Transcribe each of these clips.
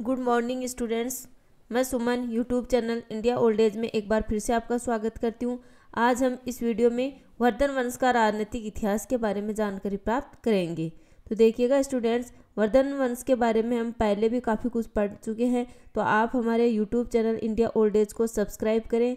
good morning students मैं Suman YouTube channel India old age में एक बार फिर से आपका स्वागत करती हूँ आज हम इस वीडियो में वर्धन वंश का राजनीतिक इतिहास के बारे में जानकारी प्राप्त करेंगे तो देखिएगा स्टूडेंट्स वर्धन वंश के बारे में हम पहले भी काफ़ी कुछ पढ़ चुके हैं तो आप हमारे YouTube channel India old age को सब्सक्राइब करें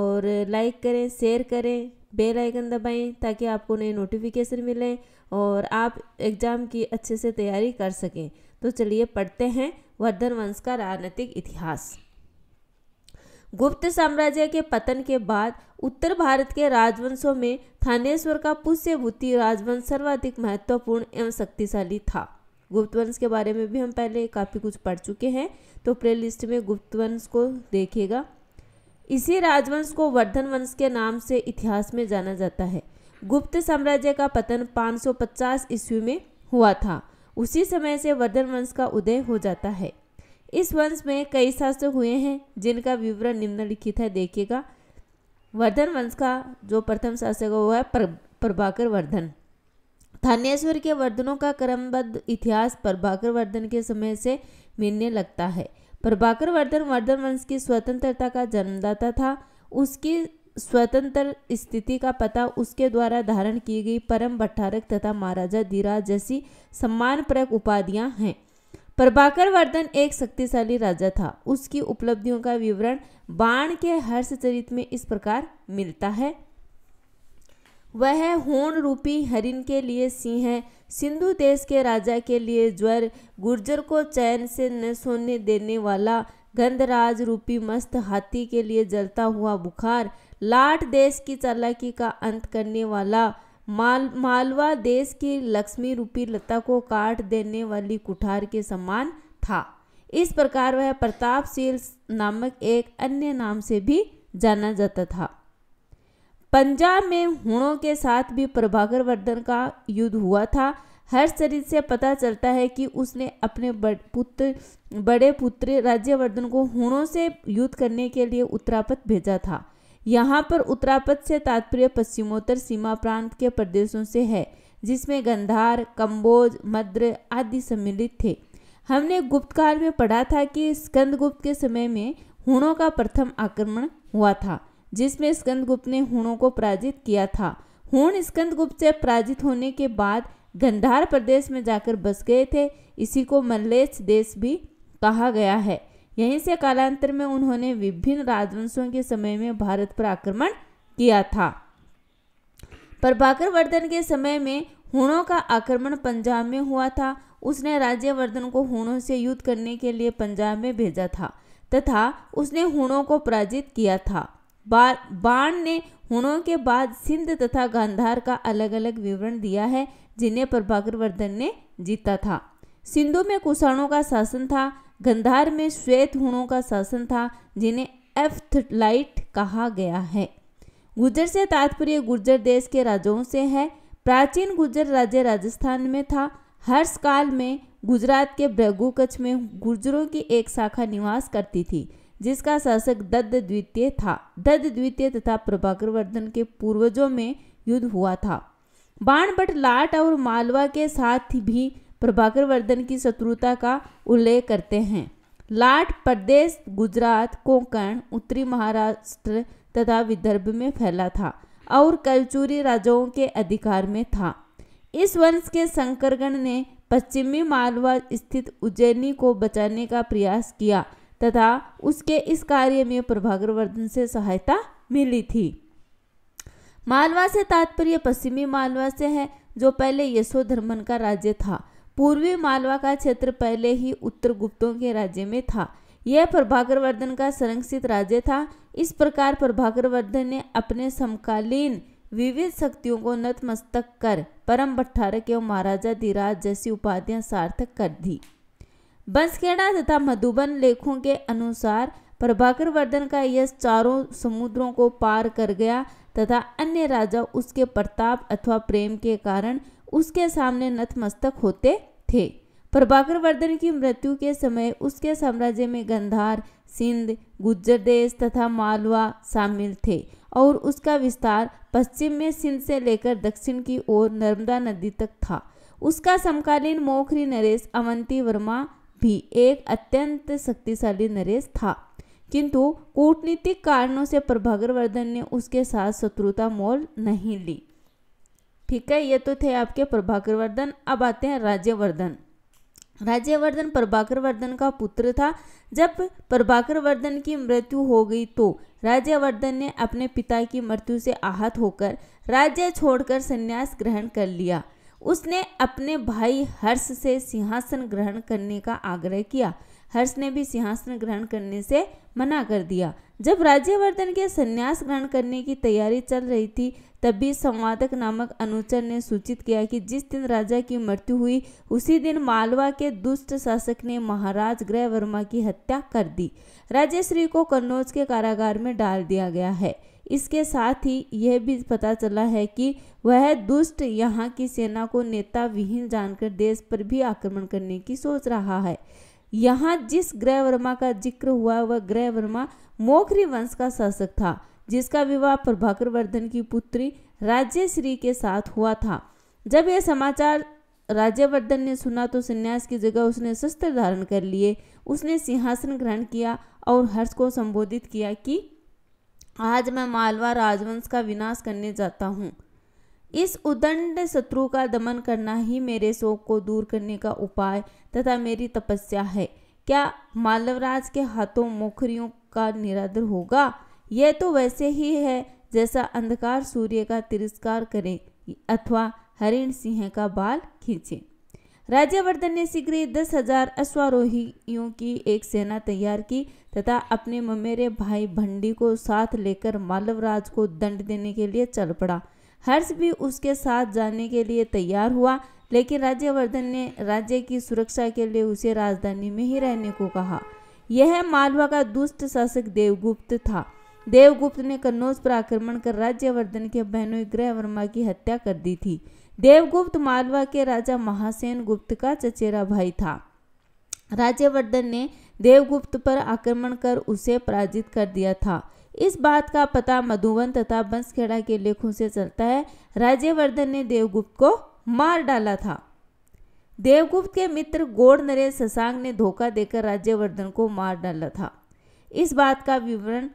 और लाइक करें शेयर करें बेल आइकन दबाएं ताकि आपको नए नोटिफिकेशन मिलें और आप एग्ज़ाम की अच्छे से तैयारी कर सकें तो चलिए पढ़ते हैं वर्धन वंश का राजनीतिक इतिहास गुप्त साम्राज्य के पतन के बाद उत्तर भारत के राजवंशों में थानेश्वर का पुष्यभूति राजवंश सर्वाधिक महत्वपूर्ण एवं शक्तिशाली था गुप्त वंश के बारे में भी हम पहले काफ़ी कुछ पढ़ चुके हैं तो प्ले लिस्ट में गुप्त वंश को देखेगा इसी राजवंश को वर्धन वंश के नाम से इतिहास में जाना जाता है गुप्त साम्राज्य का पतन 550 ईस्वी में हुआ था उसी समय से वर्धन वंश का उदय हो जाता है इस वंश में कई शासक हुए हैं जिनका विवरण निम्नलिखित है देखिएगा वर्धन वंश का जो प्रथम शासक है वो है प्रभाकर वर्धन थानेश्वर के वर्धनों का क्रमबद्ध इतिहास प्रभाकर वर्धन के समय से मिलने लगता है प्रभाकर वर्धन वर्धन वंश की स्वतंत्रता का जन्मदाता था उसकी स्वतंत्र स्थिति का पता उसके द्वारा धारण की गई परम भट्टारक तथा महाराजा धीराज जैसी सम्मान प्रक उपाधियां हैं प्रभाकर वर्धन एक शक्तिशाली राजा था उसकी उपलब्धियों का विवरण बाण के हर्ष चरित में इस प्रकार मिलता है वह होण रूपी हरिन के लिए सिंह है सिंधु देश के राजा के लिए ज्वर गुर्जर को चैन से न सोने देने वाला गंधराज रूपी मस्त हाथी के लिए जलता हुआ बुखार लाट देश की चालाकी का अंत करने वाला माल मालवा देश की लक्ष्मी रूपी लता को काट देने वाली कुठार के समान था इस प्रकार वह प्रतापशील नामक एक अन्य नाम से भी जाना जाता था पंजाब में हुणों के साथ भी प्रभाकर वर्धन का युद्ध हुआ था हर शरीर से पता चलता है कि उसने अपने बड़ पुत्र बड़े पुत्र राज्यवर्धन को हुणों से युद्ध करने के लिए उत्तरापत भेजा था यहाँ पर उत्तरापद से तात्पर्य पश्चिमोत्तर सीमा प्रांत के प्रदेशों से है जिसमें गंधार कंबोज मद्र आदि सम्मिलित थे हमने गुप्त काल में पढ़ा था कि स्कंदगुप्त के समय में हुणों का प्रथम आक्रमण हुआ था जिसमें स्कंदगुप्त ने हुणों को पराजित किया था हुण स्कंदगुप्त से पराजित होने के बाद गंधार प्रदेश में जाकर बस गए थे इसी को मल्लेच देश भी कहा गया है यहीं से कालांतर में उन्होंने विभिन्न राजवंशों के समय में भारत पर आक्रमण किया था प्रभाकर वर्धन के समय में हुणों का आक्रमण पंजाब में हुआ था उसने राज्यवर्धन को हुणों से युद्ध करने के लिए पंजाब में भेजा था तथा उसने हुणों को पराजित किया था बाण ने हुणों के बाद सिंध तथा गांधार का अलग अलग विवरण दिया है जिन्हें प्रभाकर वर्धन ने जीता था सिंधु में कुषाणों का शासन था गंधार में श्वेत हुणों का शासन था जिन्हें एफ्थलाइट कहा गया है गुजर से तात्पर्य गुर्जर देश के राजाओं से है प्राचीन गुजर राज्य राजस्थान में था हर्ष काल में गुजरात के ब्रगु कच्छ में गुर्जरों की एक शाखा निवास करती थी जिसका शासक दद्द द्वितीय था दद्द द्वितीय तथा प्रभाकर वर्धन के पूर्वजों में युद्ध हुआ था बाणभट्ट लाट और मालवा के साथ भी प्रभाकर वर्धन की शत्रुता का उल्लेख करते हैं लाट प्रदेश गुजरात कोंकण उत्तरी महाराष्ट्र तथा विदर्भ में फैला था और कलचूरी राजाओं के अधिकार में था इस वंश के शंकरगण ने पश्चिमी मालवा स्थित उज्जैनी को बचाने का प्रयास किया तथा उसके इस कार्य में प्रभाकरवर्धन से सहायता मिली थी मालवा से तात्पर्य पश्चिमी मालवा से है जो पहले यशोधर्मन का राज्य था पूर्वी मालवा का क्षेत्र पहले ही उत्तर गुप्तों के राज्य में था यह प्रभाकरवर्धन का संरक्षित राज्य था इस प्रकार प्रभाकरवर्धन ने अपने समकालीन विविध शक्तियों को नतमस्तक कर परम भट्टारक एवं महाराजा धीराज जैसी उपाधियां सार्थक कर दी बंसखेड़ा तथा मधुबन लेखों के अनुसार प्रभाकर वर्धन का यश चारों समुद्रों को पार कर गया तथा अन्य राजा उसके प्रताप अथवा प्रेम के कारण उसके सामने नतमस्तक होते थे प्रभाकर वर्धन की मृत्यु के समय उसके साम्राज्य में गंधार सिंध गुज्जर देश तथा मालवा शामिल थे और उसका विस्तार पश्चिम में सिंध से लेकर दक्षिण की ओर नर्मदा नदी तक था उसका समकालीन मोखरी नरेश अवंती वर्मा भी एक अत्यंत शक्तिशाली नरेश था किंतु कूटनीतिक कारणों से प्रभाकर वर्धन ने उसके साथ शत्रुता मोल नहीं ली ठीक है ये तो थे आपके प्रभाकर वर्धन अब आते हैं राज्यवर्धन राज्यवर्धन प्रभाकर वर्धन का पुत्र था जब प्रभाकर वर्धन की मृत्यु हो गई तो राज्यवर्धन ने अपने पिता की मृत्यु से आहत होकर राज्य छोड़कर संन्यास ग्रहण कर लिया उसने अपने भाई हर्ष से सिंहासन ग्रहण करने का आग्रह किया हर्ष ने भी सिंहासन ग्रहण करने से मना कर दिया जब राज्यवर्धन के संन्यास ग्रहण करने की तैयारी चल रही थी तभी संवादक नामक अनुचर ने सूचित किया कि जिस दिन राजा की मृत्यु हुई उसी दिन मालवा के दुष्ट शासक ने महाराज ग्रह वर्मा की हत्या कर दी राजेश्री को कन्नौज के कारागार में डाल दिया गया है इसके साथ ही यह भी पता चला है कि वह दुष्ट यहाँ की सेना को नेता विहीन जानकर देश पर भी आक्रमण करने की सोच रहा है यहाँ जिस ग्रह वर्मा का जिक्र हुआ वह ग्रह वर्मा मोखरी वंश का शासक था जिसका विवाह प्रभाकर वर्धन की पुत्री राज्यश्री के साथ हुआ था जब यह समाचार राज्यवर्धन ने सुना तो संन्यास की जगह उसने शस्त्र धारण कर लिए उसने सिंहासन ग्रहण किया और हर्ष को संबोधित किया कि आज मैं मालवा राजवंश का विनाश करने जाता हूँ इस उदंड शत्रु का दमन करना ही मेरे शोक को दूर करने का उपाय तथा मेरी तपस्या है क्या मालवराज के हाथों मोखरियों का निरादर होगा यह तो वैसे ही है जैसा अंधकार सूर्य का तिरस्कार करे अथवा हरिण सिंह का बाल खींचे राज्यवर्धन ने शीघ्र ही दस हजार अश्वारोहियों की एक सेना तैयार की तथा अपने ममेरे भाई भंडी को साथ लेकर मालवराज को दंड देने के लिए चल पड़ा हर्ष भी उसके साथ जाने के लिए तैयार हुआ लेकिन राज्यवर्धन ने राज्य की सुरक्षा के लिए उसे राजधानी में ही रहने को कहा यह मालवा का दुष्ट शासक देवगुप्त था देवगुप्त ने कन्नौज पर आक्रमण कर राज्यवर्धन के बहनों ग्रह वर्मा की हत्या कर दी थी देवगुप्त मालवा के राजा महासेन गुप्त का चचेरा भाई था राज्यवर्धन ने देवगुप्त पर आक्रमण कर उसे पराजित कर दिया था इस बात का पता मधुवन तथा बंसखेड़ा के लेखों से चलता है राज्यवर्धन ने देवगुप्त को मार डाला था देवगुप्त के मित्र गोड़ नरेश ससांग ने धोखा देकर राज्यवर्धन को मार डाला था इस बात का विवरण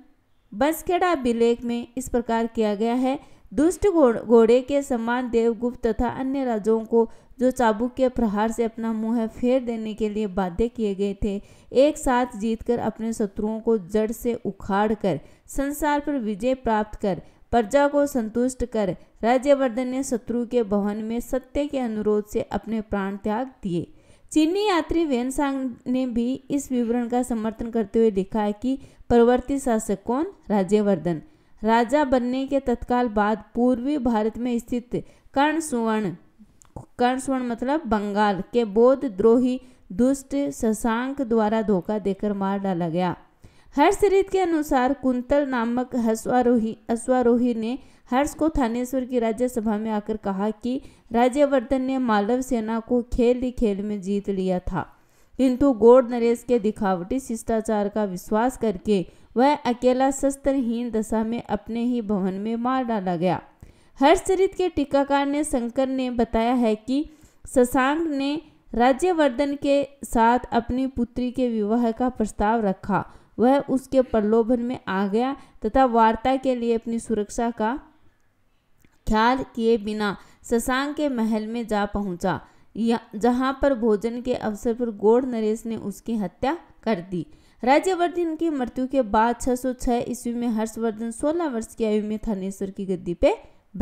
बंसखेड़ा अभिलेख में इस प्रकार किया गया है दुष्ट घोड़े के समान देवगुप्त तथा अन्य राजाओं को जो चाबुक के प्रहार से अपना मुंह फेर देने के लिए बाध्य किए गए थे एक साथ जीतकर अपने शत्रुओं को जड़ से उखाड़ कर संसार पर विजय प्राप्त कर प्रजा को संतुष्ट कर राज्यवर्धन ने शत्रु के भवन में सत्य के अनुरोध से अपने प्राण त्याग दिए चीनी यात्री वेनसांग ने भी इस विवरण का समर्थन करते हुए लिखा है कि परवर्ती शासक कौन राज्यवर्धन राजा बनने के तत्काल बाद पूर्वी भारत में स्थित कर्ण सुवर्ण कर्ण सुवर्ण मतलब बंगाल के बौद्ध द्रोही दुष्ट शशांक द्वारा धोखा देकर मार डाला गया हर्ष रीत के अनुसार कुंतल नामक हस्वारोही अश्वारोही ने हर्ष को थानेश्वर की राज्यसभा में आकर कहा कि राज्यवर्धन ने मालव सेना को खेल ही खेल में जीत लिया था किंतु गोड़ नरेश के दिखावटी शिष्टाचार का विश्वास करके वह अकेला शस्त्रहीन दशा में अपने ही भवन में मार डाला गया हर्षचरित के टीकाकार ने शंकर ने बताया है कि शशांक ने राज्यवर्धन के साथ अपनी पुत्री के विवाह का प्रस्ताव रखा वह उसके प्रलोभन में आ गया तथा वार्ता के लिए अपनी सुरक्षा का ख्याल किए बिना शशांक के महल में जा पहुंचा जहां पर भोजन के अवसर पर गोड़ नरेश ने उसकी हत्या कर दी राज्यवर्धन की मृत्यु के बाद 606 ईस्वी में हर्षवर्धन 16 वर्ष की आयु में थानेश्वर की गद्दी पे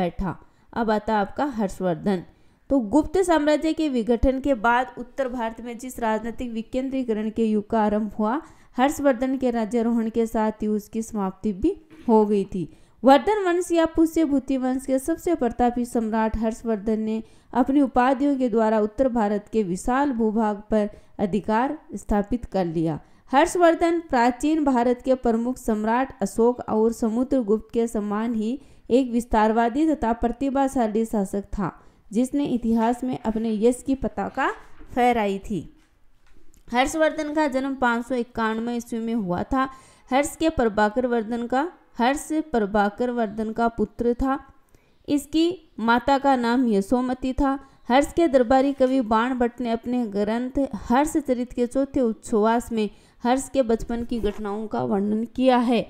बैठा अब आता आपका हर्षवर्धन तो गुप्त साम्राज्य के विघटन के बाद उत्तर भारत में जिस राजनीतिक विकेंद्रीकरण के युग का आरंभ हुआ हर्षवर्धन के राज्यारोहण के साथ ही उसकी समाप्ति भी हो गई थी वर्धन वंश या पुष्यभूति वंश के सबसे प्रतापी सम्राट हर्षवर्धन ने अपनी उपाधियों के द्वारा उत्तर भारत के विशाल भूभाग पर अधिकार स्थापित कर लिया हर्षवर्धन प्राचीन भारत के प्रमुख सम्राट अशोक और समुद्रगुप्त के समान ही एक विस्तारवादी तथा प्रतिभाशाली शासक था जिसने इतिहास में अपने यश की पताका फहराई थी हर्षवर्धन का जन्म पाँच सौ इक्यानवे ईस्वी में हुआ था हर्ष के प्रभाकर वर्धन का हर्ष प्रभाकर वर्धन का पुत्र था इसकी माता का नाम यशोमती था हर्ष के दरबारी कवि बाण भट्ट ने अपने ग्रंथ हर्ष चरित्र के चौथे उच्छ्वास में हर्ष के बचपन की घटनाओं का वर्णन किया है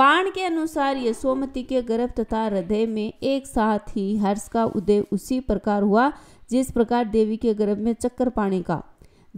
बाण के अनुसार यशोमती के गर्भ तथा हृदय में एक साथ ही हर्ष का उदय उसी प्रकार हुआ जिस प्रकार देवी के गर्भ में चक्कर पाने का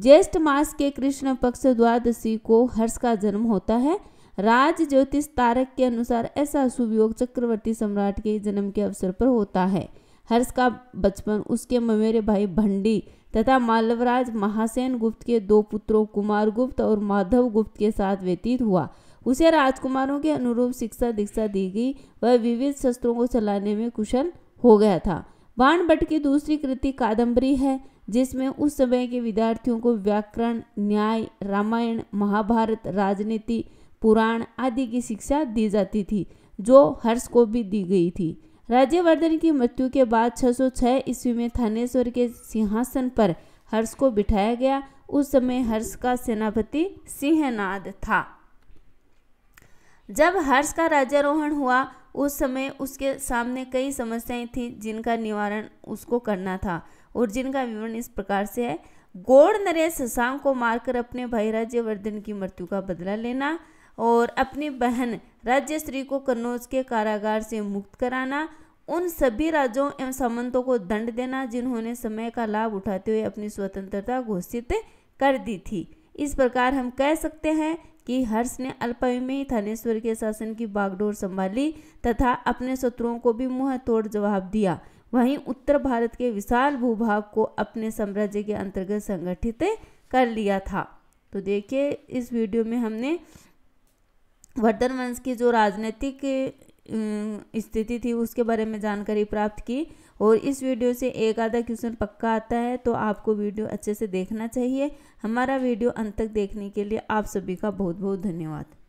ज्येष्ठ मास के कृष्ण पक्ष द्वादशी को हर्ष का जन्म होता है राज ज्योतिष तारक के अनुसार ऐसा शुभ योग चक्रवर्ती सम्राट के जन्म के अवसर पर होता है हर्ष का बचपन उसके ममेरे भाई भंडी तथा मालवराज महासेन गुप्त के दो पुत्रों कुमार गुप्त और माधव गुप्त के साथ व्यतीत हुआ उसे राजकुमारों के अनुरूप शिक्षा दीक्षा दी गई वह विविध शस्त्रों को चलाने में कुशल हो गया था बाण भट्ट की दूसरी कृति कादम्बरी है जिसमें उस समय के विद्यार्थियों को व्याकरण न्याय रामायण महाभारत राजनीति पुराण आदि की शिक्षा दी जाती थी जो हर्ष को भी दी गई थी राज्यवर्धन की मृत्यु के बाद 606 ईस्वी में थानेश्वर के सिंहासन पर हर्ष को बिठाया गया उस समय हर्ष का सेनापति सिंहनाद था जब हर्ष का राज्यारोहण हुआ उस समय उसके सामने कई समस्याएं थीं जिनका निवारण उसको करना था और जिनका विवरण इस प्रकार से है गोड़ नरेश शशांक को मारकर अपने भाई राज्यवर्धन की मृत्यु का बदला लेना और अपनी बहन राज्यश्री को कन्नौज के कारागार से मुक्त कराना उन सभी राज्यों एवं सामंतों को दंड देना जिन्होंने समय का लाभ उठाते हुए अपनी स्वतंत्रता घोषित कर दी थी इस प्रकार हम कह सकते हैं कि हर्ष ने अल्पायु में ही थानेश्वर के शासन की बागडोर संभाली तथा अपने शत्रुओं को भी मुंह तोड़ जवाब दिया वहीं उत्तर भारत के विशाल भूभाग को अपने साम्राज्य के अंतर्गत संगठित कर लिया था तो देखिए इस वीडियो में हमने वर्धन वंश की जो राजनीतिक स्थिति थी उसके बारे में जानकारी प्राप्त की और इस वीडियो से एक आधा क्वेश्चन पक्का आता है तो आपको वीडियो अच्छे से देखना चाहिए हमारा वीडियो अंत तक देखने के लिए आप सभी का बहुत बहुत धन्यवाद